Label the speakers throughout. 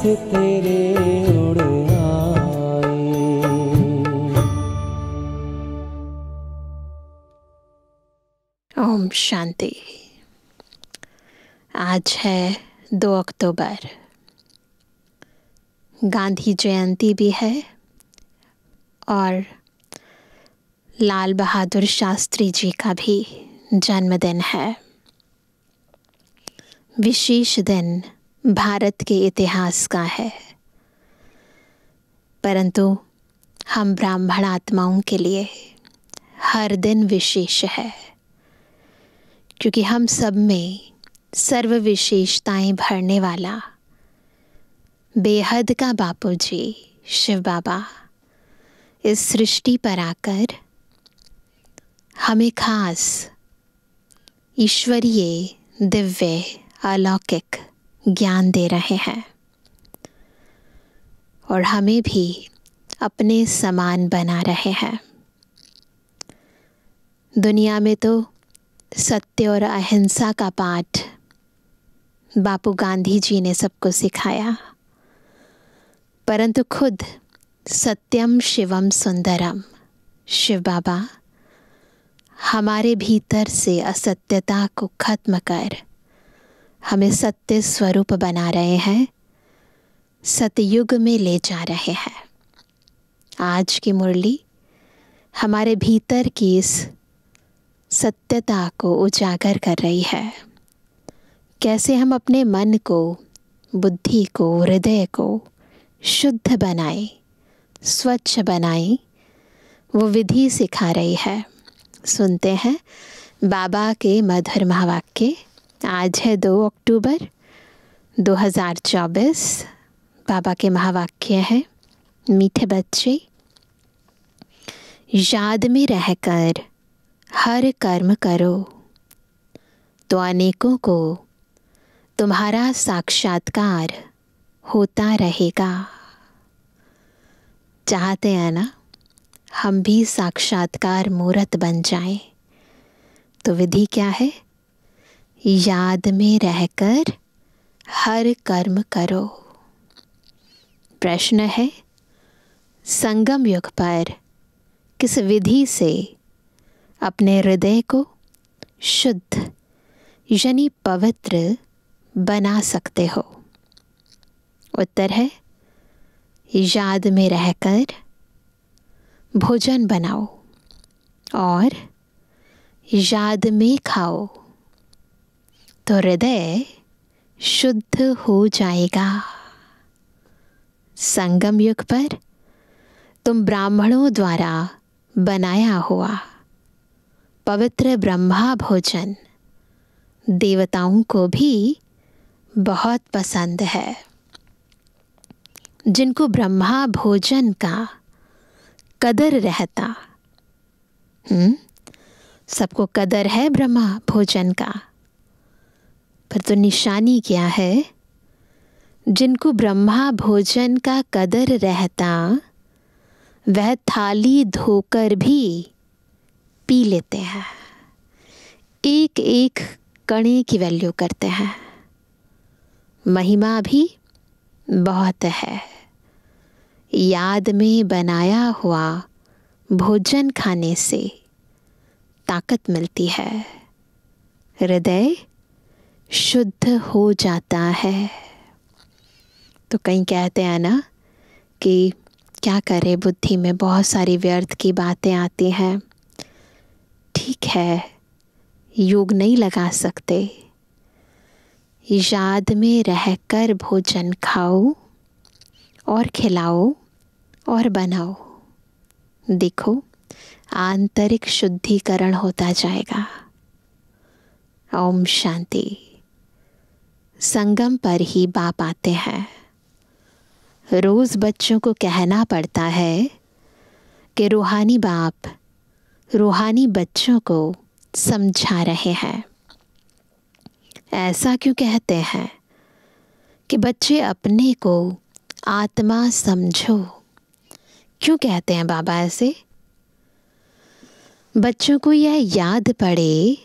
Speaker 1: पास तेरे
Speaker 2: ओम शांति आज है दो अक्टूबर गांधी जयंती भी है और लाल बहादुर शास्त्री जी का भी जन्मदिन है विशेष दिन भारत के इतिहास का है परंतु हम ब्राह्मण आत्माओं के लिए हर दिन विशेष है क्योंकि हम सब में सर्व विशेषताएं भरने वाला बेहद का बापू जी शिव बाबा इस सृष्टि पर आकर हमें खास ईश्वरीय दिव्य अलौकिक ज्ञान दे रहे हैं और हमें भी अपने समान बना रहे हैं दुनिया में तो सत्य और अहिंसा का पाठ बापू गांधी जी ने सबको सिखाया परंतु खुद सत्यम शिवम सुंदरम शिव बाबा हमारे भीतर से असत्यता को खत्म कर हमें सत्य स्वरूप बना रहे हैं सतयुग में ले जा रहे हैं आज की मुरली हमारे भीतर की इस सत्यता को उजागर कर रही है कैसे हम अपने मन को बुद्धि को हृदय को शुद्ध बनाए स्वच्छ बनाए वो विधि सिखा रही है सुनते हैं बाबा के मधुर महावाक्य आज है दो अक्टूबर 2024 बाबा के महावाक्य है मीठे बच्चे याद में रहकर हर कर्म करो तो अनेकों को तुम्हारा साक्षात्कार होता रहेगा चाहते हैं ना हम भी साक्षात्कार मूर्त बन जाएं तो विधि क्या है याद में रहकर हर कर्म करो प्रश्न है संगम युग पर किस विधि से अपने हृदय को शुद्ध यानी पवित्र बना सकते हो उत्तर है याद में रहकर भोजन बनाओ और याद में खाओ तो हृदय शुद्ध हो जाएगा संगम युग पर तुम ब्राह्मणों द्वारा बनाया हुआ पवित्र ब्रह्मा भोजन देवताओं को भी बहुत पसंद है जिनको ब्रह्मा भोजन का कदर रहता हुँ? हम्म, सबको कदर है ब्रह्मा भोजन का पर तो निशानी क्या है जिनको ब्रह्मा भोजन का कदर रहता वह थाली धोकर भी पी लेते हैं एक एक कणे की वैल्यू करते हैं महिमा भी बहुत है याद में बनाया हुआ भोजन खाने से ताकत मिलती है हृदय शुद्ध हो जाता है तो कहीं कहते हैं ना कि क्या करें बुद्धि में बहुत सारी व्यर्थ की बातें आती हैं ठीक है योग नहीं लगा सकते याद में रहकर भोजन खाओ और खिलाओ और बनाओ देखो आंतरिक शुद्धिकरण होता जाएगा ओम शांति संगम पर ही बाप आते हैं रोज़ बच्चों को कहना पड़ता है कि रूहानी बाप रूहानी बच्चों को समझा रहे हैं ऐसा क्यों कहते हैं कि बच्चे अपने को आत्मा समझो क्यों कहते हैं बाबा ऐसे बच्चों को यह याद पड़े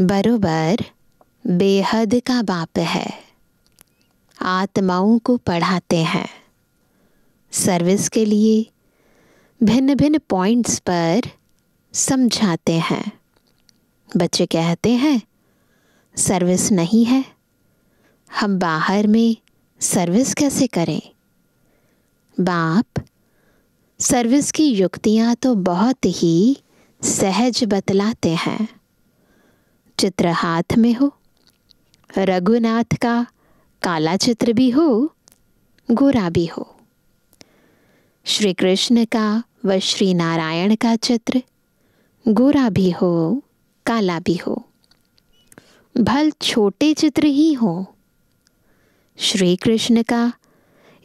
Speaker 2: बरोबर बेहद का बाप है आत्माओं को पढ़ाते हैं सर्विस के लिए भिन्न भिन्न पॉइंट्स पर समझाते हैं बच्चे कहते हैं सर्विस नहीं है हम बाहर में सर्विस कैसे करें बाप सर्विस की युक्तियाँ तो बहुत ही सहज बतलाते हैं चित्र हाथ में हो रघुनाथ का काला चित्र भी हो गोरा भी हो श्री कृष्ण का व श्री नारायण का चित्र गोरा भी हो काला भी हो भल छोटे चित्र ही हो श्री कृष्ण का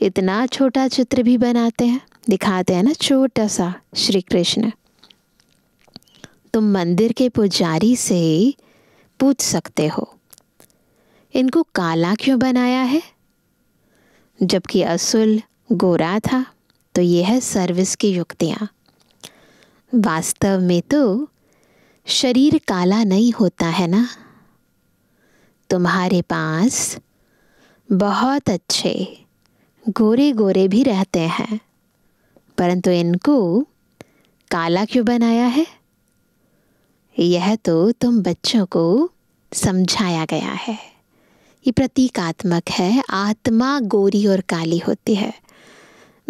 Speaker 2: इतना छोटा चित्र भी बनाते हैं दिखाते हैं ना छोटा सा श्री कृष्ण तुम मंदिर के पुजारी से पूछ सकते हो इनको काला क्यों बनाया है जबकि असुल गोरा था तो ये है सर्विस की युक्तियाँ वास्तव में तो शरीर काला नहीं होता है ना तुम्हारे पास बहुत अच्छे गोरे गोरे भी रहते हैं परंतु इनको काला क्यों बनाया है यह तो तुम बच्चों को समझाया गया है ये प्रतीकात्मक है आत्मा गोरी और काली होती है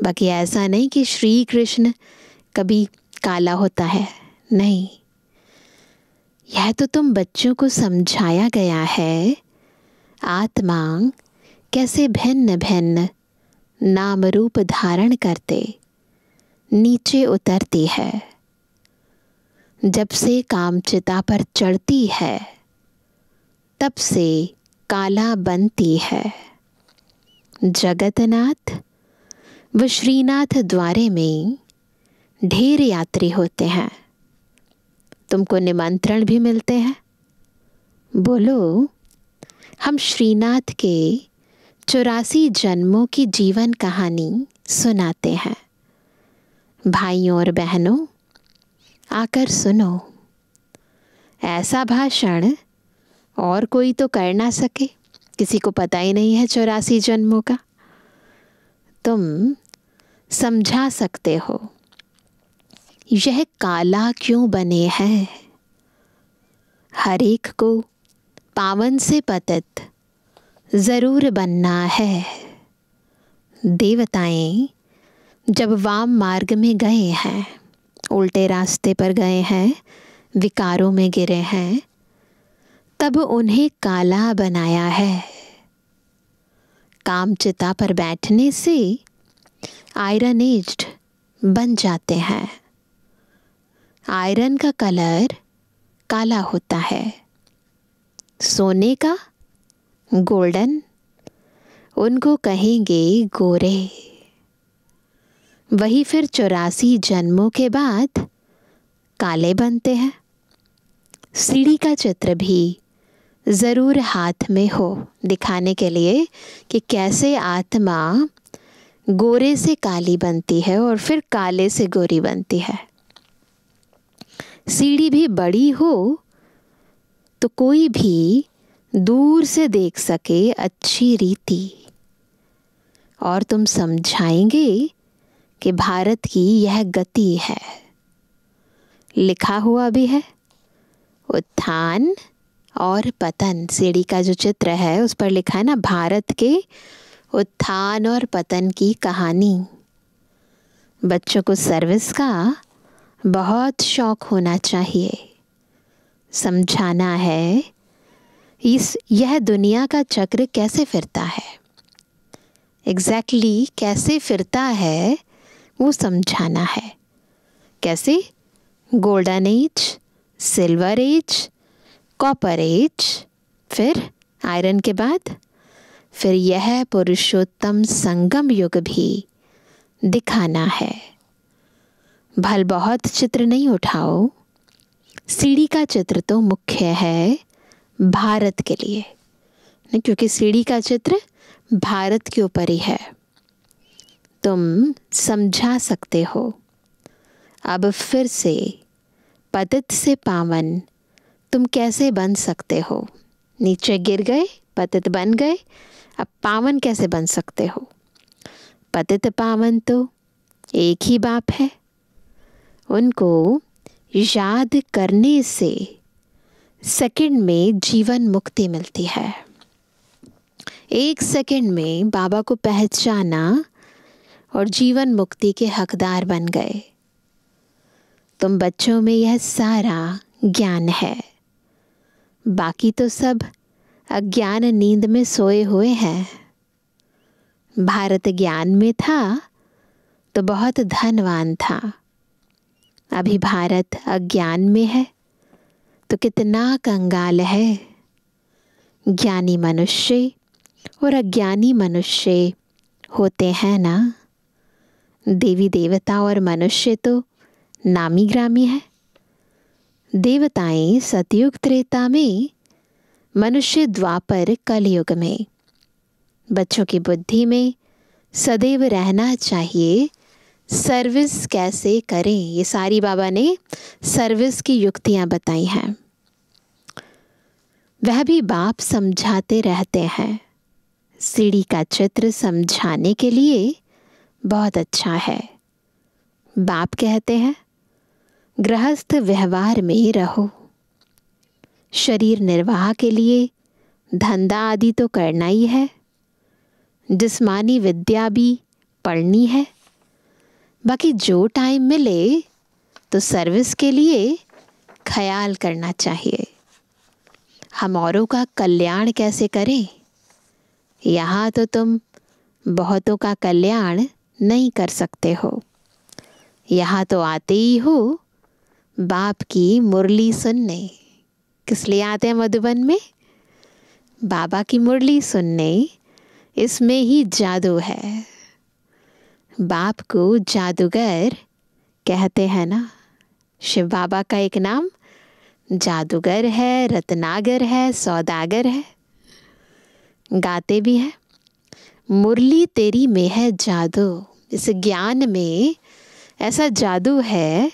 Speaker 2: बाकी ऐसा नहीं कि श्री कृष्ण कभी काला होता है नहीं यह तो तुम बच्चों को समझाया गया है आत्मा कैसे भिन्न भिन्न नाम रूप धारण करते नीचे उतरती है जब से कामचिता पर चढ़ती है तब से काला बनती है जगतनाथ व श्रीनाथ द्वारे में ढेर यात्री होते हैं तुमको निमंत्रण भी मिलते हैं बोलो हम श्रीनाथ के चौरासी जन्मों की जीवन कहानी सुनाते हैं भाइयों और बहनों आकर सुनो ऐसा भाषण और कोई तो कर ना सके किसी को पता ही नहीं है चौरासी जन्मों का तुम समझा सकते हो यह काला क्यों बने हैं हर एक को पावन से पतित ज़रूर बनना है देवताएं जब वाम मार्ग में गए हैं उल्टे रास्ते पर गए हैं विकारों में गिरे हैं तब उन्हें काला बनाया है कामचिता पर बैठने से आयरन एज्ड बन जाते हैं आयरन का कलर काला होता है सोने का गोल्डन उनको कहेंगे गोरे वही फिर चौरासी जन्मों के बाद काले बनते हैं सीढ़ी का चित्र भी ज़रूर हाथ में हो दिखाने के लिए कि कैसे आत्मा गोरे से काली बनती है और फिर काले से गोरी बनती है सीढ़ी भी बड़ी हो तो कोई भी दूर से देख सके अच्छी रीति और तुम समझाएंगे कि भारत की यह गति है लिखा हुआ भी है उत्थान और पतन सीढ़ी का जो चित्र है उस पर लिखा है ना भारत के उत्थान और पतन की कहानी बच्चों को सर्विस का बहुत शौक होना चाहिए समझाना है इस यह दुनिया का चक्र कैसे फिरता है एग्जैक्टली exactly कैसे फिरता है वो समझाना है कैसे golden age silver age copper age फिर आयरन के बाद फिर यह पुरुषोत्तम संगम युग भी दिखाना है भल बहुत चित्र नहीं उठाओ सीढ़ी का चित्र तो मुख्य है भारत के लिए नहीं क्योंकि सीढ़ी का चित्र भारत के ऊपर ही है तुम समझा सकते हो अब फिर से पतित से पावन तुम कैसे बन सकते हो नीचे गिर गए पतित बन गए अब पावन कैसे बन सकते हो पतित पावन तो एक ही बाप है उनको याद करने से सेकंड में जीवन मुक्ति मिलती है एक सेकंड में बाबा को पहचाना और जीवन मुक्ति के हकदार बन गए तुम बच्चों में यह सारा ज्ञान है बाकी तो सब अज्ञान नींद में सोए हुए हैं भारत ज्ञान में था तो बहुत धनवान था अभी भारत अज्ञान में है तो कितना कंगाल है ज्ञानी मनुष्य और अज्ञानी मनुष्य होते हैं ना देवी देवता और मनुष्य तो नामी ग्रामी है देवताएं सतयुग त्रेता में मनुष्य द्वापर कलयुग में बच्चों की बुद्धि में सदैव रहना चाहिए सर्विस कैसे करें ये सारी बाबा ने सर्विस की युक्तियाँ बताई हैं वह भी बाप समझाते रहते हैं सीढ़ी का चित्र समझाने के लिए बहुत अच्छा है बाप कहते हैं गृहस्थ व्यवहार में रहो शरीर निर्वाह के लिए धंधा आदि तो करना ही है जिस्मानी विद्या भी पढ़नी है बाकी जो टाइम मिले तो सर्विस के लिए ख्याल करना चाहिए हम औरों का कल्याण कैसे करें यहाँ तो तुम बहुतों का कल्याण नहीं कर सकते हो यहाँ तो आते ही हो बाप की मुरली सुनने किस लिए आते हैं मधुबन में बाबा की मुरली सुनने इसमें ही जादू है बाप को जादूगर कहते हैं ना शिव बाबा का एक नाम जादूगर है रत्नागर है सौदागर है गाते भी हैं मुरली तेरी में है जादू इस ज्ञान में ऐसा जादू है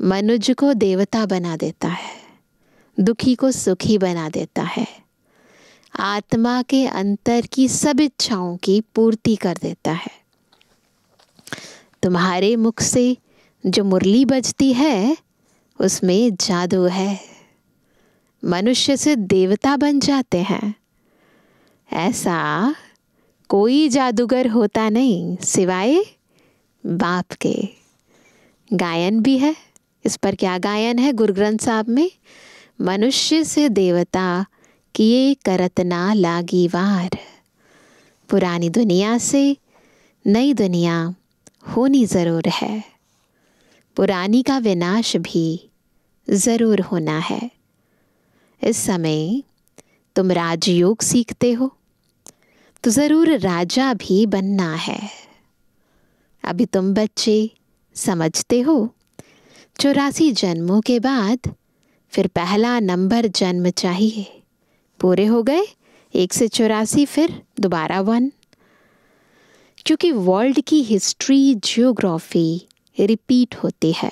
Speaker 2: मनुज को देवता बना देता है दुखी को सुखी बना देता है आत्मा के अंतर की सब इच्छाओं की पूर्ति कर देता है तुम्हारे मुख से जो मुरली बजती है उसमें जादू है मनुष्य से देवता बन जाते हैं ऐसा कोई जादूगर होता नहीं सिवाय बाप के गायन भी है इस पर क्या गायन है गुरु ग्रंथ साहब में मनुष्य से देवता किए करतना लागी वार पुरानी दुनिया से नई दुनिया होनी ज़रूर है पुरानी का विनाश भी ज़रूर होना है इस समय तुम राजयोग सीखते हो तो ज़रूर राजा भी बनना है अभी तुम बच्चे समझते हो चौरासी जन्मों के बाद फिर पहला नंबर जन्म चाहिए पूरे हो गए एक से चौरासी फिर दोबारा वन क्योंकि वर्ल्ड की हिस्ट्री जियोग्राफी रिपीट होती है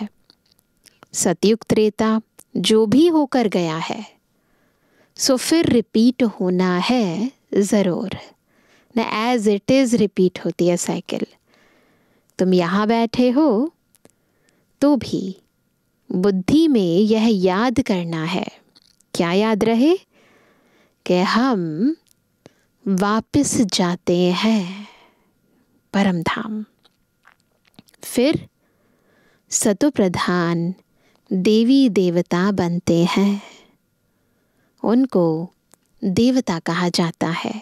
Speaker 2: सतयुग त्रेता जो भी होकर गया है सो फिर रिपीट होना है ज़रूर न एज इट इज़ रिपीट होती है साइकिल तुम यहाँ बैठे हो तो भी बुद्धि में यह याद करना है क्या याद रहे कि हम वापस जाते हैं परम धाम फिर सतुप्रधान प्रधान देवी देवता बनते हैं उनको देवता कहा जाता है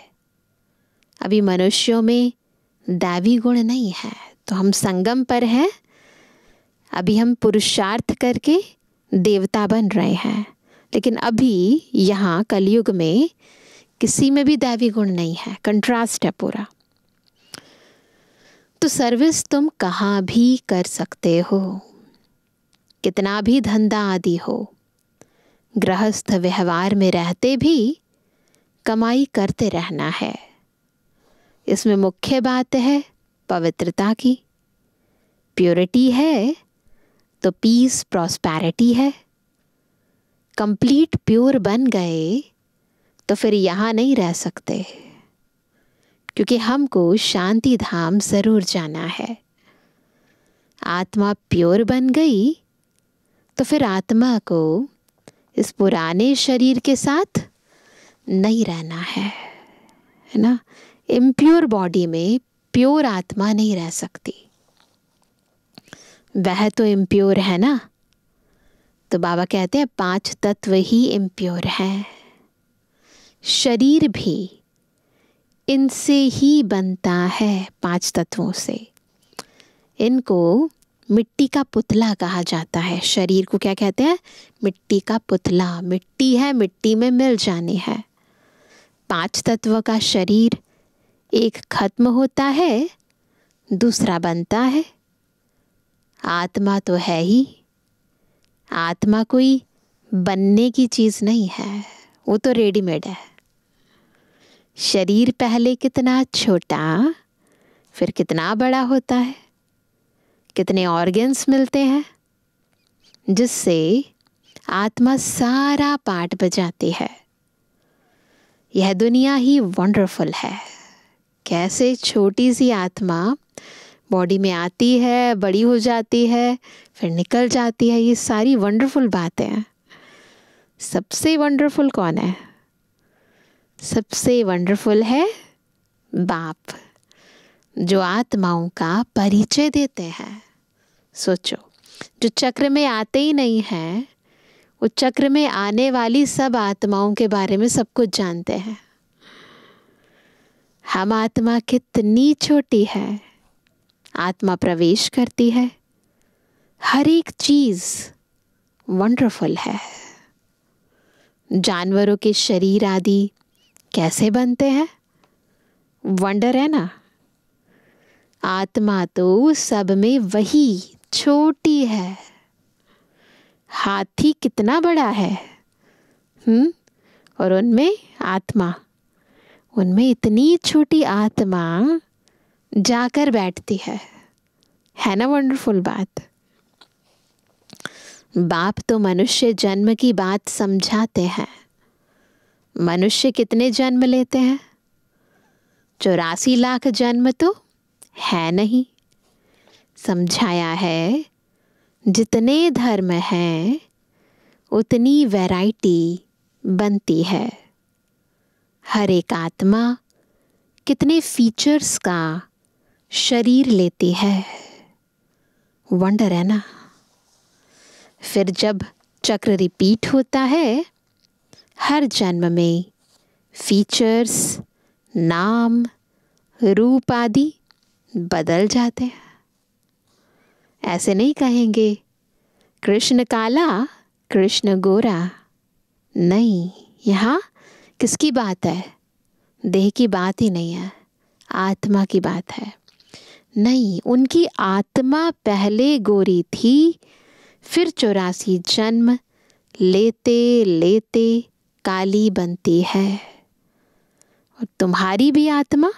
Speaker 2: अभी मनुष्यों में दैवी गुण नहीं है तो हम संगम पर हैं अभी हम पुरुषार्थ करके देवता बन रहे हैं लेकिन अभी यहाँ कलयुग में किसी में भी दैवी गुण नहीं है कंट्रास्ट है पूरा तो सर्विस तुम कहाँ भी कर सकते हो कितना भी धंधा आदि हो गृहस्थ व्यवहार में रहते भी कमाई करते रहना है इसमें मुख्य बात है पवित्रता की प्योरिटी है तो पीस प्रॉस्पैरिटी है कंप्लीट प्योर बन गए तो फिर यहाँ नहीं रह सकते क्योंकि हमको शांति धाम ज़रूर जाना है आत्मा प्योर बन गई तो फिर आत्मा को इस पुराने शरीर के साथ नहीं रहना है है ना इम्प्योर बॉडी में प्योर आत्मा नहीं रह सकती वह तो इम्प्योर है ना तो बाबा कहते हैं पांच तत्व ही इम्प्योर हैं शरीर भी इनसे ही बनता है पांच तत्वों से इनको मिट्टी का पुतला कहा जाता है शरीर को क्या कहते हैं मिट्टी का पुतला मिट्टी है मिट्टी में मिल जाने है पांच तत्व का शरीर एक खत्म होता है दूसरा बनता है आत्मा तो है ही आत्मा कोई बनने की चीज़ नहीं है वो तो रेडीमेड है शरीर पहले कितना छोटा फिर कितना बड़ा होता है कितने ऑर्गेन्स मिलते हैं जिससे आत्मा सारा पार्ट बजाती है यह दुनिया ही वंडरफुल है कैसे छोटी सी आत्मा बॉडी में आती है बड़ी हो जाती है फिर निकल जाती है ये सारी वंडरफुल बातें हैं सबसे वंडरफुल कौन है सबसे वंडरफुल है बाप जो आत्माओं का परिचय देते हैं सोचो जो चक्र में आते ही नहीं हैं वो चक्र में आने वाली सब आत्माओं के बारे में सब कुछ जानते हैं हम आत्मा कितनी छोटी है आत्मा प्रवेश करती है हर एक चीज़ वंडरफुल है जानवरों के शरीर आदि कैसे बनते हैं वंडर है ना आत्मा तो सब में वही छोटी है हाथी कितना बड़ा है हम्म और उनमें आत्मा उनमें इतनी छोटी आत्मा जाकर बैठती है है ना वंडरफुल बात बाप तो मनुष्य जन्म की बात समझाते हैं मनुष्य कितने जन्म लेते हैं चौरासी लाख जन्म तो है नहीं समझाया है जितने धर्म हैं उतनी वैरायटी बनती है हर एक आत्मा कितने फीचर्स का शरीर लेती है वंडर है ना फिर जब चक्र रिपीट होता है हर जन्म में फीचर्स नाम रूप आदि बदल जाते हैं ऐसे नहीं कहेंगे कृष्ण काला कृष्ण गोरा नहीं यहाँ किसकी बात है देह की बात ही नहीं है आत्मा की बात है नहीं उनकी आत्मा पहले गोरी थी फिर चौरासी जन्म लेते लेते काली बनती है और तुम्हारी भी आत्मा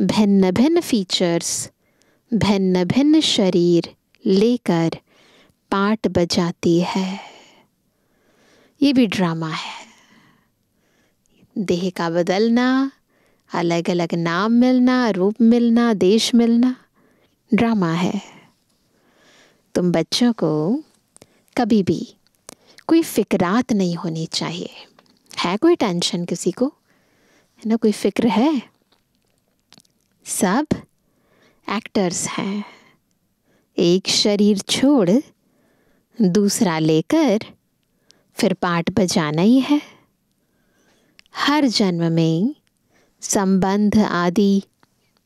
Speaker 2: भिन्न भिन्न फीचर्स भिन्न भिन्न शरीर लेकर पाट बजाती है ये भी ड्रामा है देह का बदलना अलग अलग नाम मिलना रूप मिलना देश मिलना ड्रामा है तुम बच्चों को कभी भी कोई फिक्रात नहीं होनी चाहिए है कोई टेंशन किसी को है ना कोई फिक्र है सब एक्टर्स हैं एक शरीर छोड़ दूसरा लेकर फिर पाठ बजाना ही है हर जन्म में संबंध आदि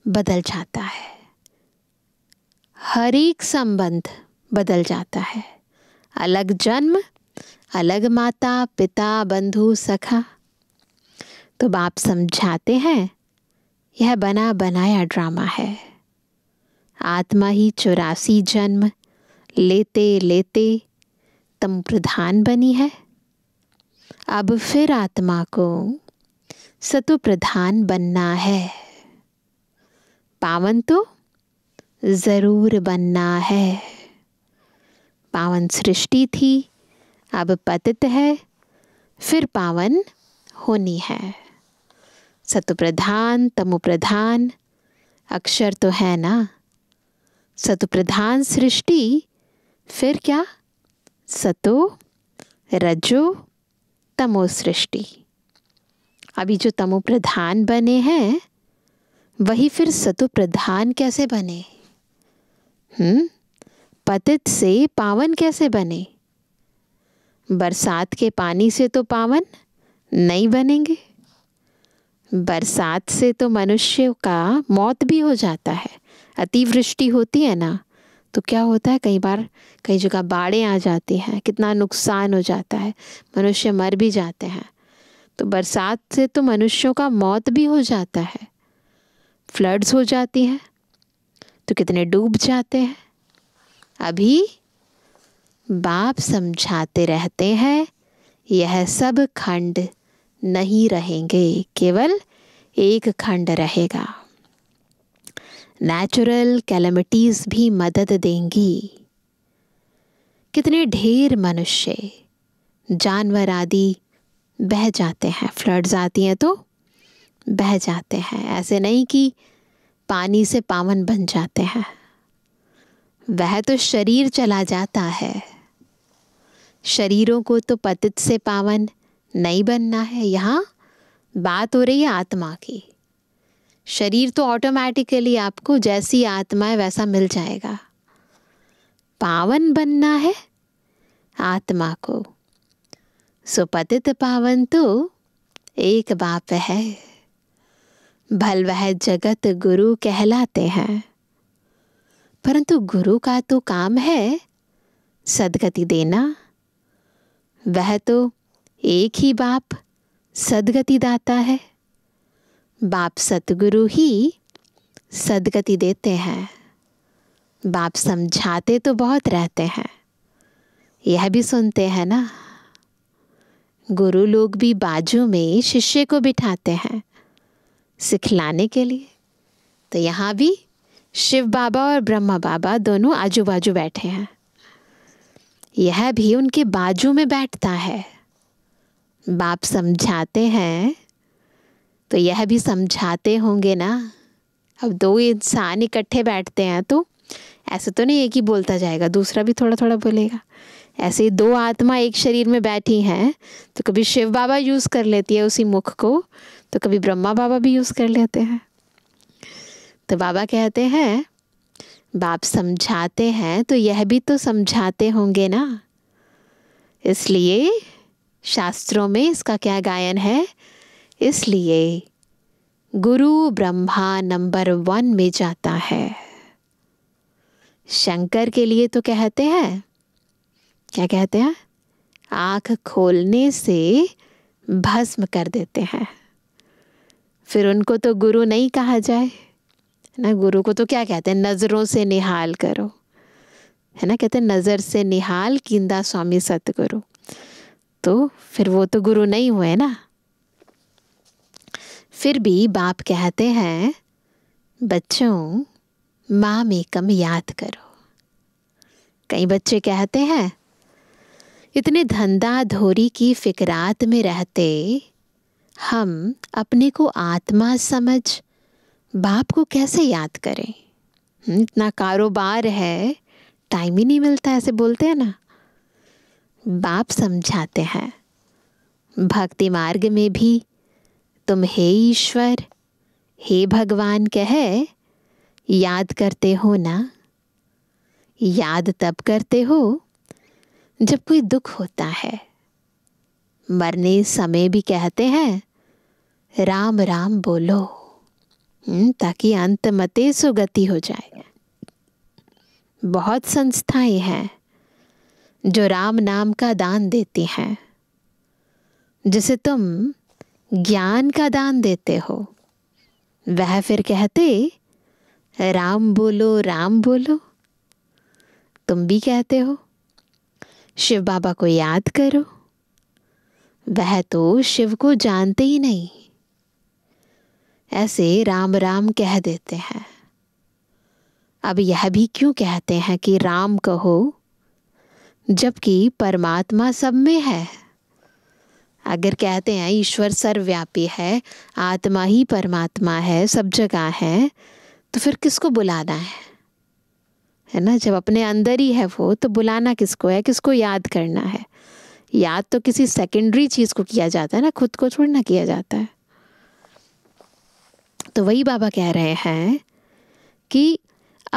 Speaker 2: बदल जाता है हर एक संबंध बदल जाता है अलग जन्म अलग माता पिता बंधु सखा तो बाप समझाते हैं यह बना बनाया ड्रामा है आत्मा ही चौरासी जन्म लेते लेते तम प्रधान बनी है अब फिर आत्मा को सतु प्रधान बनना है पावन तो ज़रूर बनना है पावन सृष्टि थी अब पतित है फिर पावन होनी है सतु प्रधान तमु प्रधान अक्षर तो है ना सतु प्रधान सृष्टि फिर क्या सतो रजो तमो सृष्टि अभी जो तमो प्रधान बने हैं वही फिर सतु प्रधान कैसे बने हम्म पतित से पावन कैसे बने बरसात के पानी से तो पावन नहीं बनेंगे बरसात से तो मनुष्य का मौत भी हो जाता है अतिवृष्टि होती है ना तो क्या होता है कई बार कई जगह बाढ़ें आ जाती हैं कितना नुकसान हो जाता है मनुष्य मर भी जाते हैं तो बरसात से तो मनुष्यों का मौत भी हो जाता है फ्लड्स हो जाती हैं तो कितने डूब जाते हैं अभी बाप समझाते रहते हैं यह सब खंड नहीं रहेंगे केवल एक खंड रहेगा नेचुरल कैलमिटीज़ भी मदद देंगी कितने ढेर मनुष्य जानवर आदि बह जाते हैं फ्लड्स आती हैं तो बह जाते हैं ऐसे नहीं कि पानी से पावन बन जाते हैं वह तो शरीर चला जाता है शरीरों को तो पतित से पावन नहीं बनना है यहाँ बात हो रही है आत्मा की शरीर तो ऑटोमेटिकली आपको जैसी आत्मा है वैसा मिल जाएगा पावन बनना है आत्मा को सो पतित पावन तो एक बाप है भल वह जगत गुरु कहलाते हैं परंतु गुरु का तो काम है सदगति देना वह तो एक ही बाप सदगति दाता है बाप सतगुरु ही सदगति देते हैं बाप समझाते तो बहुत रहते हैं यह भी सुनते हैं ना गुरु लोग भी बाजू में शिष्य को बिठाते हैं सिखलाने के लिए तो यहाँ भी शिव बाबा और ब्रह्मा बाबा दोनों आजू बाजू बैठे हैं यह भी उनके बाजू में बैठता है बाप समझाते हैं तो यह भी समझाते होंगे ना अब दो इंसान इकट्ठे बैठते हैं तो ऐसा तो नहीं है कि बोलता जाएगा दूसरा भी थोड़ा थोड़ा बोलेगा ऐसे ही दो आत्मा एक शरीर में बैठी हैं तो कभी शिव बाबा यूज़ कर लेती है उसी मुख को तो कभी ब्रह्मा बाबा भी यूज़ कर लेते हैं तो बाबा कहते हैं बाप समझाते हैं तो यह भी तो समझाते होंगे ना इसलिए शास्त्रों में इसका क्या गायन है इसलिए गुरु ब्रह्मा नंबर वन में जाता है शंकर के लिए तो कहते हैं क्या कहते हैं आँख खोलने से भस्म कर देते हैं फिर उनको तो गुरु नहीं कहा जाए ना गुरु को तो क्या कहते हैं नज़रों से निहाल करो है ना कहते हैं नज़र से निहाल किंदा स्वामी सतगुरु तो फिर वो तो गुरु नहीं हुए ना फिर भी बाप कहते हैं बच्चों माँ में कम याद करो कई बच्चे कहते हैं इतने धंधा धोरी की फिकरात में रहते हम अपने को आत्मा समझ बाप को कैसे याद करें हम्म, इतना कारोबार है टाइम ही नहीं मिलता ऐसे बोलते हैं ना बाप समझाते हैं भक्ति मार्ग में भी तुम हे ईश्वर हे भगवान कहे याद करते हो ना याद तब करते हो जब कोई दुख होता है मरने समय भी कहते हैं राम राम बोलो हम्म, ताकि अंत मते सुगति हो जाए बहुत संस्थाएं हैं जो राम नाम का दान देती हैं जिसे तुम ज्ञान का दान देते हो वह फिर कहते राम बोलो राम बोलो तुम भी कहते हो शिव बाबा को याद करो वह तो शिव को जानते ही नहीं ऐसे राम राम कह देते हैं अब यह भी क्यों कहते हैं कि राम कहो जबकि परमात्मा सब में है अगर कहते हैं ईश्वर सर्वव्यापी है आत्मा ही परमात्मा है सब जगह है तो फिर किसको बुलाना है है ना जब अपने अंदर ही है वो तो बुलाना किसको है किसको याद करना है याद तो किसी सेकेंडरी चीज़ को किया जाता है ना खुद को छोड़ना किया जाता है तो वही बाबा कह रहे हैं कि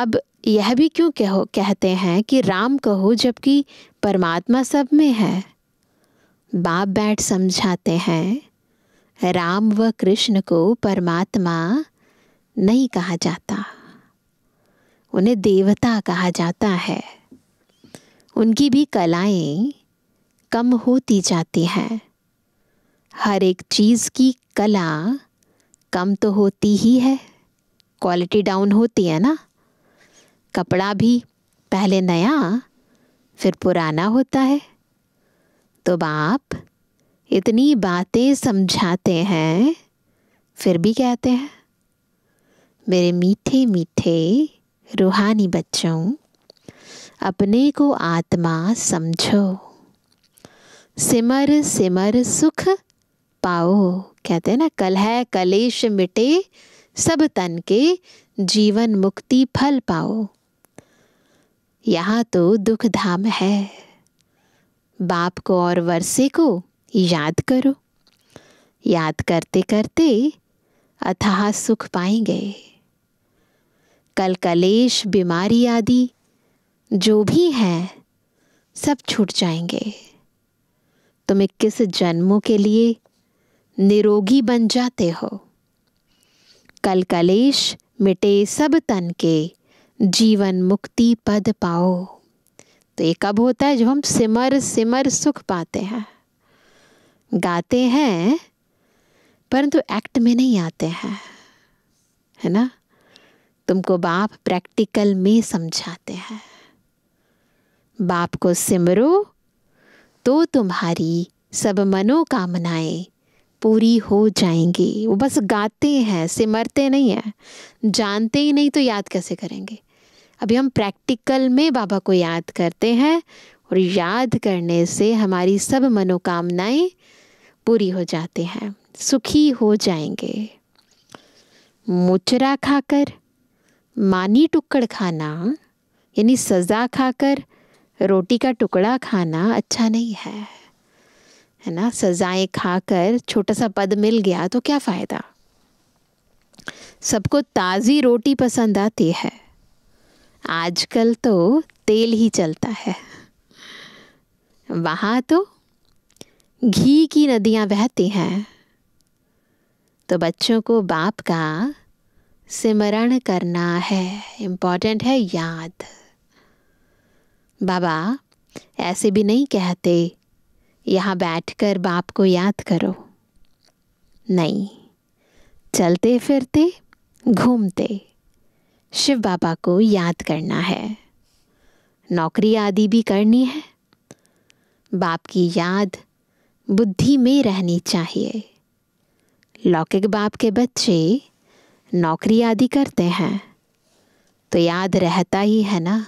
Speaker 2: अब यह भी क्यों कहो कहते हैं कि राम कहो जबकि परमात्मा सब में है बाप बैठ समझाते हैं राम व कृष्ण को परमात्मा नहीं कहा जाता उन्हें देवता कहा जाता है उनकी भी कलाएं कम होती जाती हैं हर एक चीज़ की कला कम तो होती ही है क्वालिटी डाउन होती है ना कपड़ा भी पहले नया फिर पुराना होता है तो बाप इतनी बातें समझाते हैं फिर भी कहते हैं मेरे मीठे मीठे रूहानी बच्चों अपने को आत्मा समझो सिमर सिमर सुख पाओ कहते हैं ना कल है कलेश मिटे सब तन के जीवन मुक्ति फल पाओ यहाँ तो दुख धाम है बाप को और वर्षे को याद करो याद करते करते अथाह सुख पाएंगे कल कलेश बीमारी आदि जो भी हैं सब छूट जाएंगे तुम इक्कीस जन्मों के लिए निरोगी बन जाते हो कल कलेश मिटे सब तन के जीवन मुक्ति पद पाओ तो ये कब होता है जब हम सिमर सिमर सुख पाते हैं गाते हैं परंतु एक्ट में नहीं आते हैं है ना तुमको बाप प्रैक्टिकल में समझाते हैं बाप को सिमरो तो तुम्हारी सब मनोकामनाएं पूरी हो जाएंगी वो बस गाते हैं सिमरते नहीं हैं जानते ही नहीं तो याद कैसे करेंगे अभी हम प्रैक्टिकल में बाबा को याद करते हैं और याद करने से हमारी सब मनोकामनाएं पूरी हो जाती हैं सुखी हो जाएंगे मुचरा खाकर मानी टुक्कड़ खाना यानी सज़ा खाकर रोटी का टुकड़ा खाना अच्छा नहीं है है ना सज़ाएं खाकर छोटा सा पद मिल गया तो क्या फ़ायदा सबको ताज़ी रोटी पसंद आती है आजकल तो तेल ही चलता है वहाँ तो घी की नदियाँ बहती हैं तो बच्चों को बाप का सिमरण करना है इम्पॉर्टेंट है याद बाबा ऐसे भी नहीं कहते यहाँ बैठकर बाप को याद करो नहीं चलते फिरते घूमते शिव बाबा को याद करना है नौकरी आदि भी करनी है बाप की याद बुद्धि में रहनी चाहिए लौकिक बाप के बच्चे नौकरी आदि करते हैं तो याद रहता ही है ना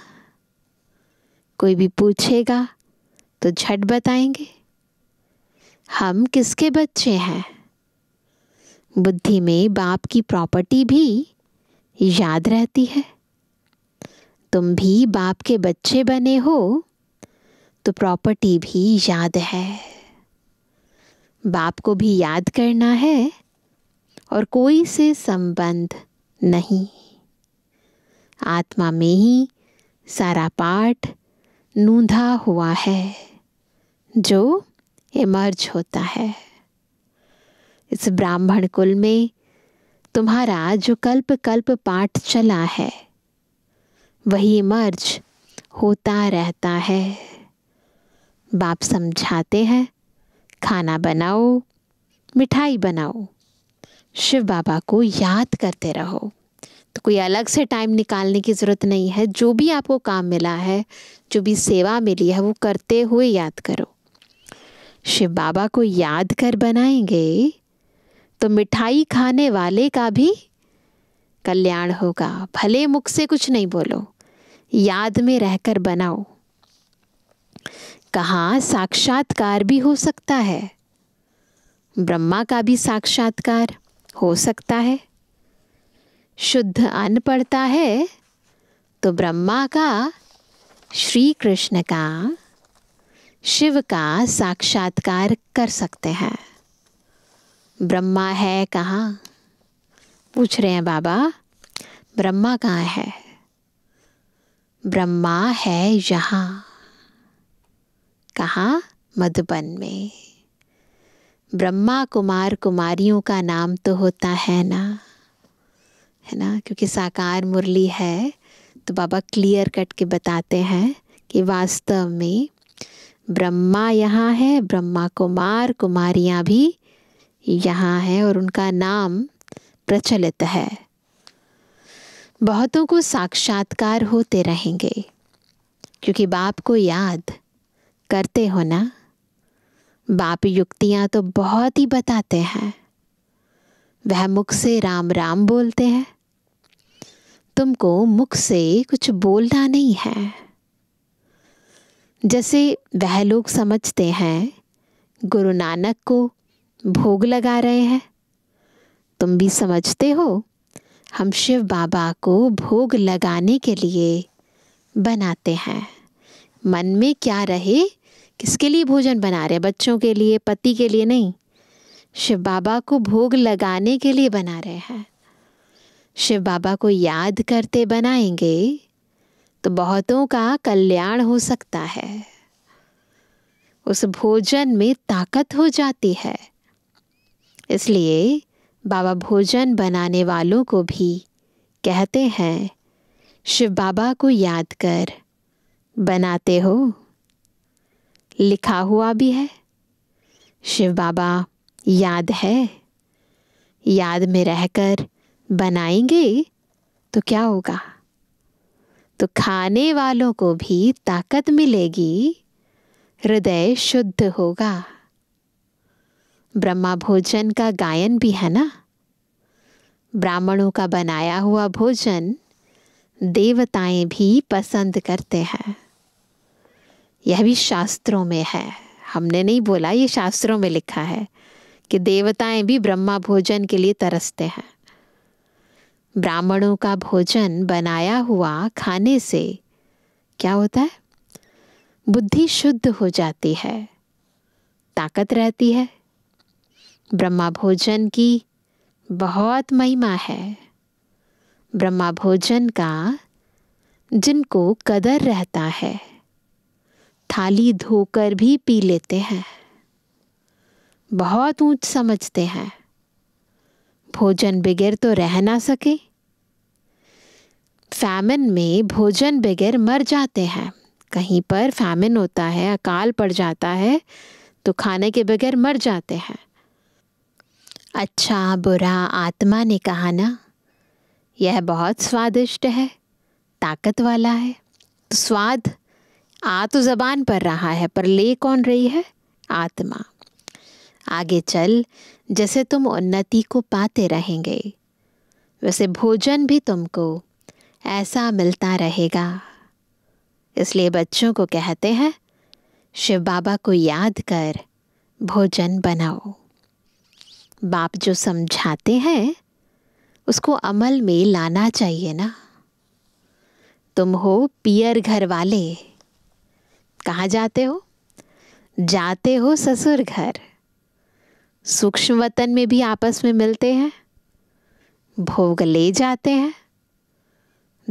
Speaker 2: कोई भी पूछेगा तो झट बताएंगे हम किसके बच्चे हैं बुद्धि में बाप की प्रॉपर्टी भी याद रहती है तुम भी बाप के बच्चे बने हो तो प्रॉपर्टी भी याद है बाप को भी याद करना है और कोई से संबंध नहीं आत्मा में ही सारा पाठ नूंधा हुआ है जो इमर्ज होता है इस ब्राह्मण कुल में तुम्हारा जो कल्प कल्प पाठ चला है वही इमर्ज होता रहता है बाप समझाते हैं खाना बनाओ मिठाई बनाओ शिव बाबा को याद करते रहो तो कोई अलग से टाइम निकालने की ज़रूरत नहीं है जो भी आपको काम मिला है जो भी सेवा मिली है वो करते हुए याद करो शिव बाबा को याद कर बनाएंगे तो मिठाई खाने वाले का भी कल्याण होगा भले मुख से कुछ नहीं बोलो याद में रहकर बनाओ कहाँ साक्षात्कार भी हो सकता है ब्रह्मा का भी साक्षात्कार हो सकता है शुद्ध अन्न पड़ता है तो ब्रह्मा का श्री कृष्ण का शिव का साक्षात्कार कर सकते हैं ब्रह्मा है कहाँ पूछ रहे हैं बाबा ब्रह्मा कहाँ है ब्रह्मा है यहाँ कहाँ मधुबन में ब्रह्मा कुमार कुमारियों का नाम तो होता है ना है ना क्योंकि साकार मुरली है तो बाबा क्लियर कट के बताते हैं कि वास्तव में ब्रह्मा यहाँ है ब्रह्मा कुमार कुमारियाँ भी यहाँ हैं और उनका नाम प्रचलित है बहुतों को साक्षात्कार होते रहेंगे क्योंकि बाप को याद करते हो ना बाप युक्तियाँ तो बहुत ही बताते हैं वह मुख से राम राम बोलते हैं तुमको मुख से कुछ बोलना नहीं है जैसे वह लोग समझते हैं गुरु नानक को भोग लगा रहे हैं तुम भी समझते हो हम शिव बाबा को भोग लगाने के लिए बनाते हैं मन में क्या रहे किसके लिए भोजन बना रहे हैं बच्चों के लिए पति के लिए नहीं शिव बाबा को भोग लगाने के लिए बना रहे हैं शिव बाबा को याद करते बनाएंगे तो बहुतों का कल्याण हो सकता है उस भोजन में ताकत हो जाती है इसलिए बाबा भोजन बनाने वालों को भी कहते हैं शिव बाबा को याद कर बनाते हो लिखा हुआ भी है शिव बाबा याद है याद में रहकर बनाएंगे तो क्या होगा तो खाने वालों को भी ताकत मिलेगी हृदय शुद्ध होगा ब्रह्मा भोजन का गायन भी है ना ब्राह्मणों का बनाया हुआ भोजन देवताएं भी पसंद करते हैं यह भी शास्त्रों में है हमने नहीं बोला ये शास्त्रों में लिखा है कि देवताएं भी ब्रह्मा भोजन के लिए तरसते हैं ब्राह्मणों का भोजन बनाया हुआ खाने से क्या होता है बुद्धि शुद्ध हो जाती है ताकत रहती है ब्रह्मा भोजन की बहुत महिमा है ब्रह्मा भोजन का जिनको कदर रहता है थाली धोकर भी पी लेते हैं बहुत ऊंच समझते हैं भोजन बगैर तो रह ना सके फैमिन में भोजन बगैर मर जाते हैं कहीं पर फैमिन होता है अकाल पड़ जाता है तो खाने के बगैर मर जाते हैं अच्छा बुरा आत्मा ने कहा ना यह बहुत स्वादिष्ट है ताकत वाला है तो स्वाद आ तो ज़बान पर रहा है पर ले कौन रही है आत्मा आगे चल जैसे तुम उन्नति को पाते रहेंगे वैसे भोजन भी तुमको ऐसा मिलता रहेगा इसलिए बच्चों को कहते हैं शिव बाबा को याद कर भोजन बनाओ बाप जो समझाते हैं उसको अमल में लाना चाहिए ना तुम हो पियर घर वाले कहाँ जाते हो जाते हो ससुर घर सूक्ष्म वतन में भी आपस में मिलते हैं भोग ले जाते हैं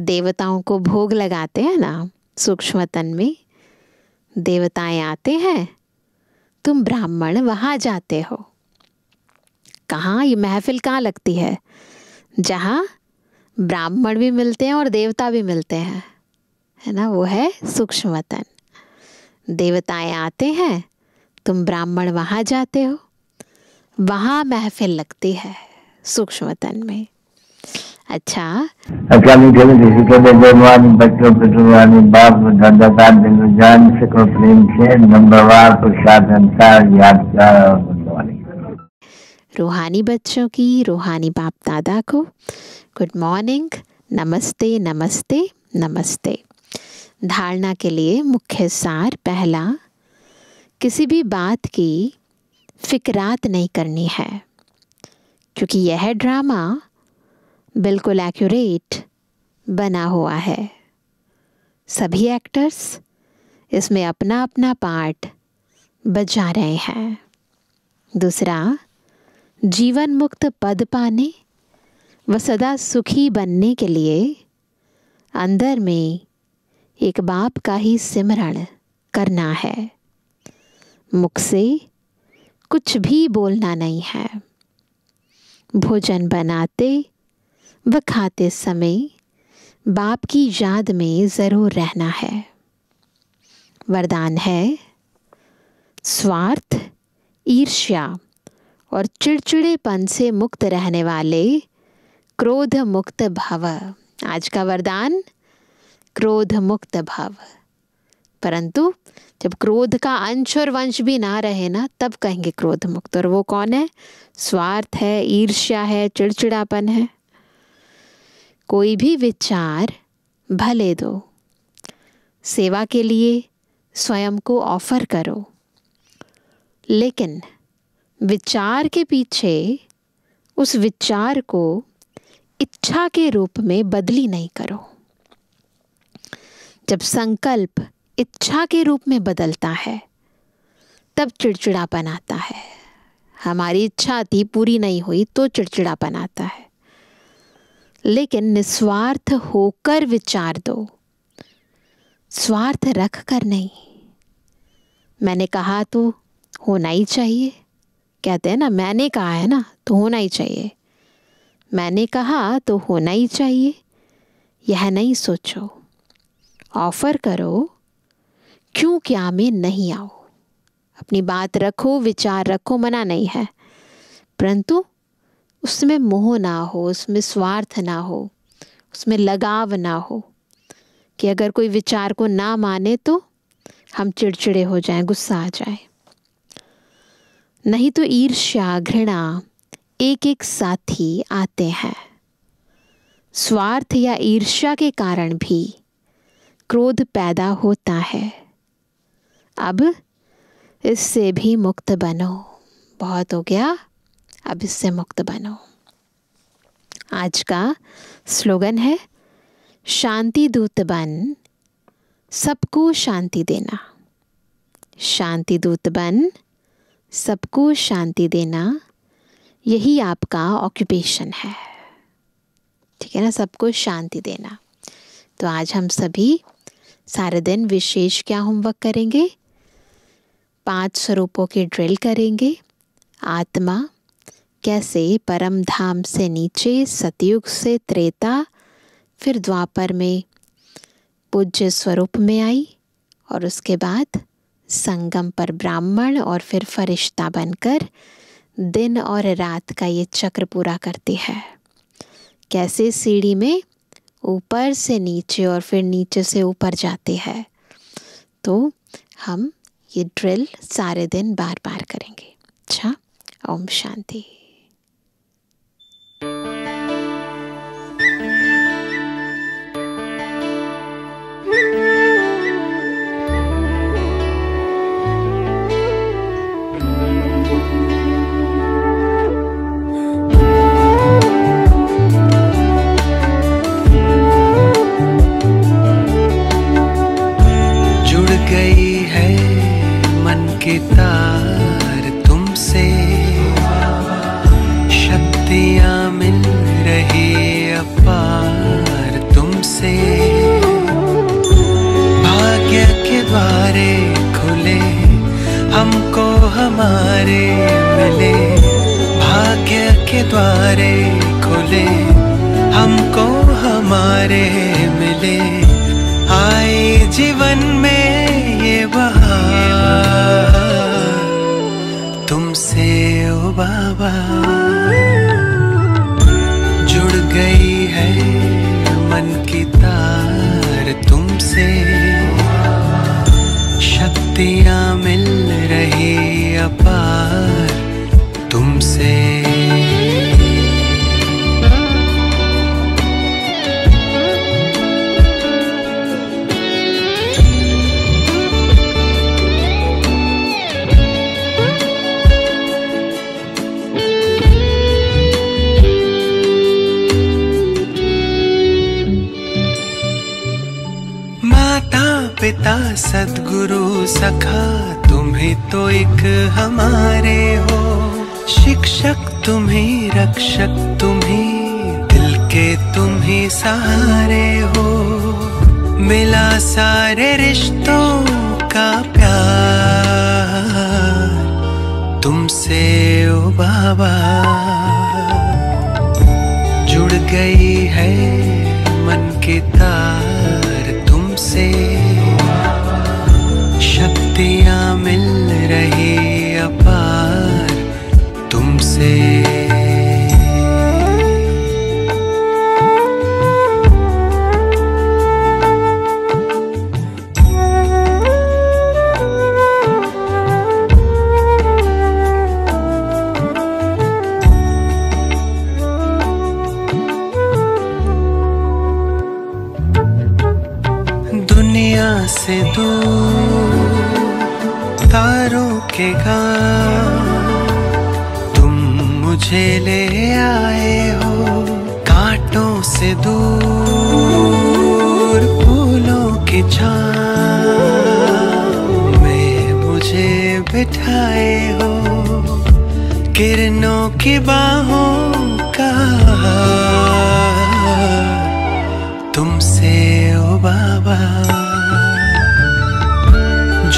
Speaker 2: देवताओं को भोग लगाते हैं ना सूक्ष्म वतन में देवताएं आते हैं तुम ब्राह्मण वहाँ जाते हो कहाँ ये महफिल कहाँ लगती है जहाँ ब्राह्मण भी मिलते हैं और देवता भी मिलते हैं है ना वो है सूक्ष्म वतन देवताएं आते हैं तुम ब्राह्मण वहाँ जाते हो वहाँ महफिल लगती है सूक्ष्म में अच्छा रूहानी बच्चों की रूहानी बाप दादा को गुड मॉर्निंग नमस्ते नमस्ते नमस्ते धारणा के लिए मुख्य सार पहला किसी भी बात की फिक्रात नहीं करनी है क्योंकि यह ड्रामा बिल्कुल एक्यूरेट बना हुआ है सभी एक्टर्स इसमें अपना अपना पार्ट बजा रहे हैं दूसरा जीवन मुक्त पद पाने व सदा सुखी बनने के लिए अंदर में एक बाप का ही सिमरण करना है मुख से कुछ भी बोलना नहीं है भोजन बनाते व खाते समय बाप की याद में ज़रूर रहना है वरदान है स्वार्थ ईर्ष्या और चिड़चिड़ेपन से मुक्त रहने वाले क्रोध मुक्त भव आज का वरदान क्रोध मुक्त भाव परंतु जब क्रोध का अंश और वंश भी ना रहे ना तब कहेंगे क्रोध मुक्त और वो कौन है स्वार्थ है ईर्ष्या है चिड़चिड़ापन है कोई भी विचार भले दो सेवा के लिए स्वयं को ऑफर करो लेकिन विचार के पीछे उस विचार को इच्छा के रूप में बदली नहीं करो जब संकल्प इच्छा के रूप में बदलता है तब चिड़चिड़ापन आता है हमारी इच्छा थी पूरी नहीं हुई तो चिड़चिड़ापन आता है लेकिन निस्वार्थ होकर विचार दो स्वार्थ रख कर नहीं मैंने कहा तो होना ही चाहिए कहते हैं ना मैंने कहा है ना तो होना ही चाहिए मैंने कहा तो होना ही चाहिए यह नहीं सोचो ऑफ़र करो क्यों क्या में नहीं आओ अपनी बात रखो विचार रखो मना नहीं है परंतु उसमें मोह ना हो उसमें स्वार्थ ना हो उसमें लगाव ना हो कि अगर कोई विचार को ना माने तो हम चिड़चिड़े हो जाएं गुस्सा आ जाए नहीं तो ईर्ष्या घृणा एक एक साथी आते हैं स्वार्थ या ईर्ष्या के कारण भी क्रोध पैदा होता है अब इससे भी मुक्त बनो बहुत हो गया अब इससे मुक्त बनो आज का स्लोगन है शांति दूत बन सबको शांति देना शांति दूत बन सबको शांति देना यही आपका ऑक्यूपेशन है ठीक है ना सबको शांति देना तो आज हम सभी सारे दिन विशेष क्या होमवर्क करेंगे पांच स्वरूपों के ड्रिल करेंगे आत्मा कैसे परम धाम से नीचे सतयुग से त्रेता फिर द्वापर में पूज्य स्वरूप में आई और उसके बाद संगम पर ब्राह्मण और फिर फरिश्ता बनकर दिन और रात का ये चक्र पूरा करती है कैसे सीढ़ी में ऊपर से नीचे और फिर नीचे से ऊपर जाते हैं तो हम ये ड्रिल सारे दिन बार बार करेंगे अच्छा ओम शांति
Speaker 1: सखा तुम्हें तो एक हमारे हो शिक्षक तुम्हें रक्षक तुम्हें दिल के तुम्हें सहारे हो मिला सारे रिश्तों का प्यार तुमसे ओ बाबा जुड़ गई है मन के तार तुमसे शक्तियाँ मिल रही अपार तुमसे से दूर रखेगा तुम मुझे ले आए हो कांटों से दूर फूलों के छां में मुझे बिठाए हो किरणों की बाहों का तुमसे ओ बाबा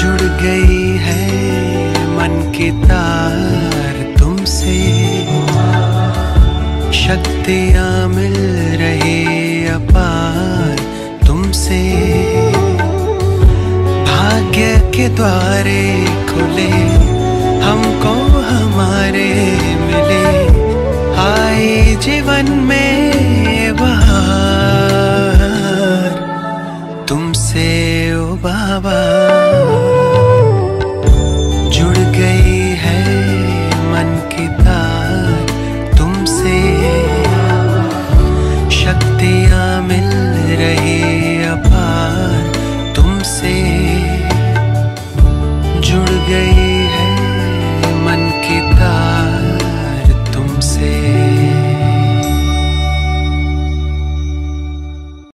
Speaker 1: जुड़ गई है के तार तुमसे शक्तियाँ मिल रहे अपार तुमसे भाग्य के द्वारे खुले हमको हमारे मिले आए जीवन में बहार तुमसे ओ बाबा